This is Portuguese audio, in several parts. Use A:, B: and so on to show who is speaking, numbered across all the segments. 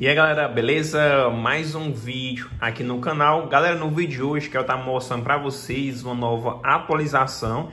A: E aí galera, beleza? Mais um vídeo aqui no canal. Galera, no vídeo de hoje quero estar tá mostrando para vocês uma nova atualização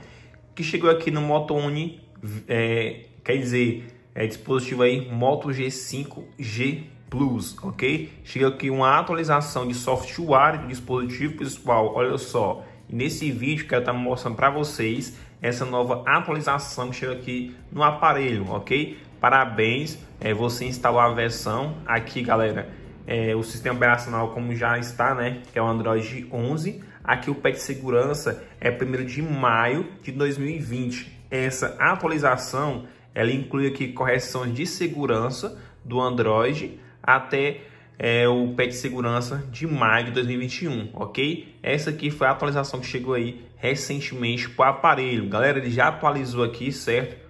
A: que chegou aqui no Moto One, é, quer dizer, é dispositivo aí Moto G5G Plus, ok? Chegou aqui uma atualização de software do dispositivo, pessoal, olha só. Nesse vídeo quero estar tá mostrando para vocês essa nova atualização que chega aqui no aparelho, ok? Parabéns, é, você instalou a versão aqui, galera. É, o sistema operacional como já está, né? Que é o Android 11. Aqui o patch segurança é 1 de maio de 2020. Essa atualização, ela inclui aqui correções de segurança do Android até é, o patch segurança de maio de 2021, ok? Essa aqui foi a atualização que chegou aí recentemente para o aparelho. Galera, ele já atualizou aqui, certo?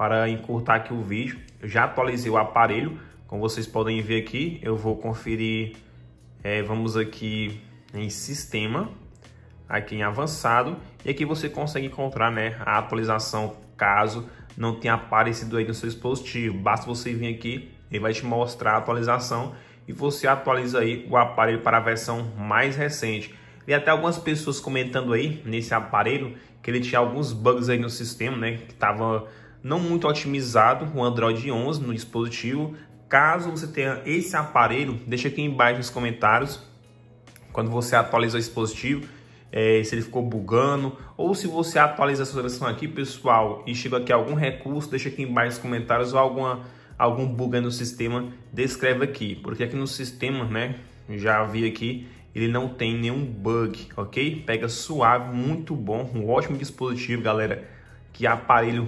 A: para encurtar aqui o vídeo. Eu já atualizei o aparelho, como vocês podem ver aqui, eu vou conferir, é, vamos aqui em sistema, aqui em avançado, e aqui você consegue encontrar né, a atualização caso não tenha aparecido aí no seu dispositivo. Basta você vir aqui, ele vai te mostrar a atualização e você atualiza aí o aparelho para a versão mais recente. E até algumas pessoas comentando aí nesse aparelho que ele tinha alguns bugs aí no sistema, né? Que tava não muito otimizado o Android 11 no dispositivo. Caso você tenha esse aparelho, deixa aqui embaixo nos comentários quando você atualiza o dispositivo, é, se ele ficou bugando, ou se você atualiza essa versão aqui, pessoal, e chega aqui algum recurso, deixa aqui embaixo nos comentários ou alguma, algum bug no sistema, descreve aqui, porque aqui no sistema, né, já vi aqui, ele não tem nenhum bug, ok? Pega suave, muito bom, um ótimo dispositivo, galera, que aparelho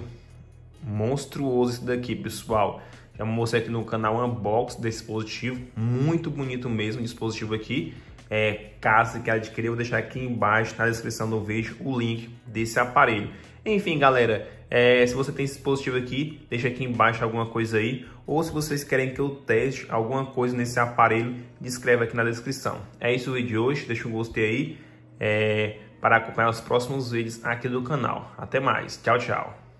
A: Monstruoso esse daqui, pessoal. Já mostrei aqui no canal um unboxing desse dispositivo, muito bonito mesmo o dispositivo aqui. É, caso queira adquirir, vou deixar aqui embaixo na descrição do vídeo o link desse aparelho. Enfim, galera, é, se você tem esse dispositivo aqui, deixa aqui embaixo alguma coisa aí. Ou se vocês querem que eu teste alguma coisa nesse aparelho, descreve aqui na descrição. É isso o vídeo de hoje, deixa um gostei aí é, para acompanhar os próximos vídeos aqui do canal. Até mais, tchau, tchau.